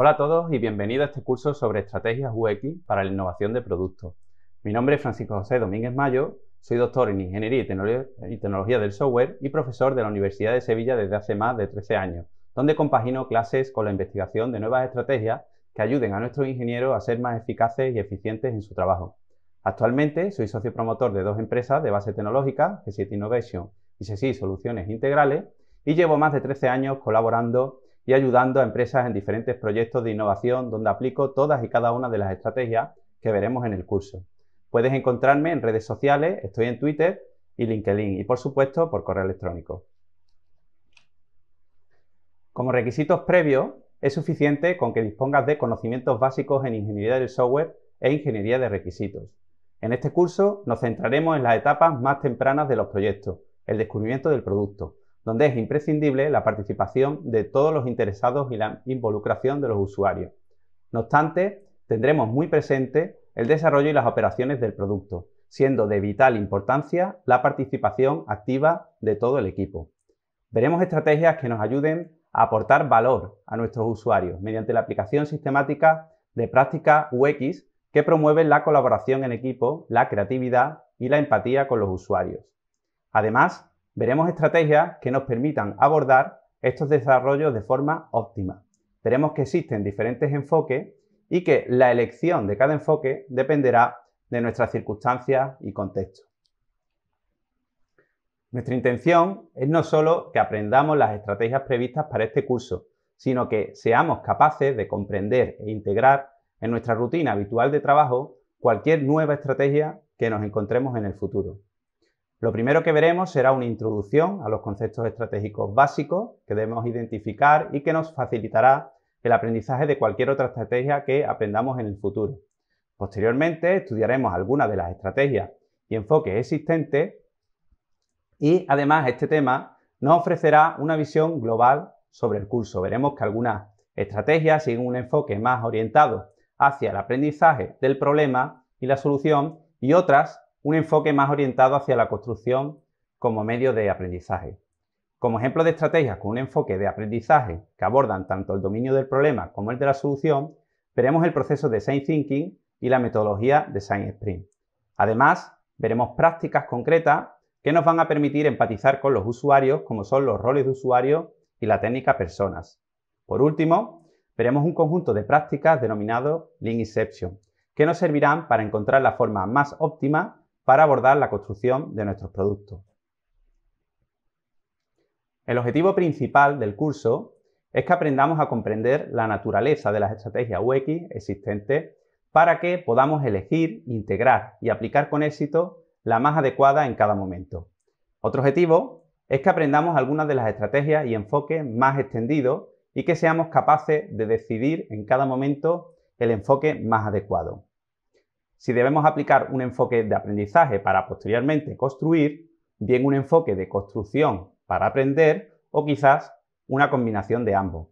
Hola a todos y bienvenidos a este curso sobre estrategias UX para la innovación de productos. Mi nombre es Francisco José Domínguez Mayo, soy doctor en Ingeniería y, Tecnología del Software y profesor de la Universidad de Sevilla desde hace más de 13 años, donde compagino clases con la investigación de nuevas estrategias que ayuden a nuestros ingenieros a ser más eficaces y eficientes en su trabajo. Actualmente soy socio promotor de dos empresas de base tecnológica, G7 Innovation y CSI Soluciones Integrales, y llevo más de 13 años colaborando y ayudando a empresas en diferentes proyectos de innovación donde aplico todas y cada una de las estrategias que veremos en el curso. Puedes encontrarme en redes sociales, estoy en Twitter y LinkedIn y por supuesto por correo electrónico. Como requisitos previos, es suficiente con que dispongas de conocimientos básicos en ingeniería del software e ingeniería de requisitos. En este curso nos centraremos en las etapas más tempranas de los proyectos, el descubrimiento del producto, donde es imprescindible la participación de todos los interesados y la involucración de los usuarios. No obstante, tendremos muy presente el desarrollo y las operaciones del producto, siendo de vital importancia la participación activa de todo el equipo. Veremos estrategias que nos ayuden a aportar valor a nuestros usuarios mediante la aplicación sistemática de prácticas UX que promueven la colaboración en equipo, la creatividad y la empatía con los usuarios. Además, Veremos estrategias que nos permitan abordar estos desarrollos de forma óptima. Veremos que existen diferentes enfoques y que la elección de cada enfoque dependerá de nuestras circunstancias y contexto. Nuestra intención es no solo que aprendamos las estrategias previstas para este curso, sino que seamos capaces de comprender e integrar en nuestra rutina habitual de trabajo cualquier nueva estrategia que nos encontremos en el futuro. Lo primero que veremos será una introducción a los conceptos estratégicos básicos que debemos identificar y que nos facilitará el aprendizaje de cualquier otra estrategia que aprendamos en el futuro. Posteriormente estudiaremos algunas de las estrategias y enfoques existentes y además este tema nos ofrecerá una visión global sobre el curso. Veremos que algunas estrategias siguen un enfoque más orientado hacia el aprendizaje del problema y la solución y otras un enfoque más orientado hacia la construcción como medio de aprendizaje. Como ejemplo de estrategias con un enfoque de aprendizaje que abordan tanto el dominio del problema como el de la solución, veremos el proceso de Design Thinking y la metodología Design Sprint. Además, veremos prácticas concretas que nos van a permitir empatizar con los usuarios, como son los roles de usuario y la técnica personas. Por último, veremos un conjunto de prácticas denominado Lean Inception, que nos servirán para encontrar la forma más óptima para abordar la construcción de nuestros productos. El objetivo principal del curso es que aprendamos a comprender la naturaleza de las estrategias UX existentes para que podamos elegir, integrar y aplicar con éxito la más adecuada en cada momento. Otro objetivo es que aprendamos algunas de las estrategias y enfoques más extendidos y que seamos capaces de decidir en cada momento el enfoque más adecuado si debemos aplicar un enfoque de aprendizaje para posteriormente construir, bien un enfoque de construcción para aprender o quizás una combinación de ambos.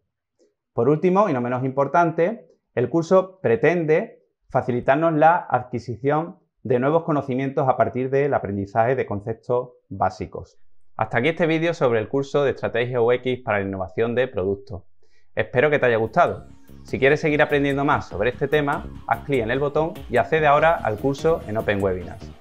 Por último, y no menos importante, el curso pretende facilitarnos la adquisición de nuevos conocimientos a partir del aprendizaje de conceptos básicos. Hasta aquí este vídeo sobre el curso de Estrategia UX para la innovación de productos. Espero que te haya gustado. Si quieres seguir aprendiendo más sobre este tema, haz clic en el botón y accede ahora al curso en Open Webinars.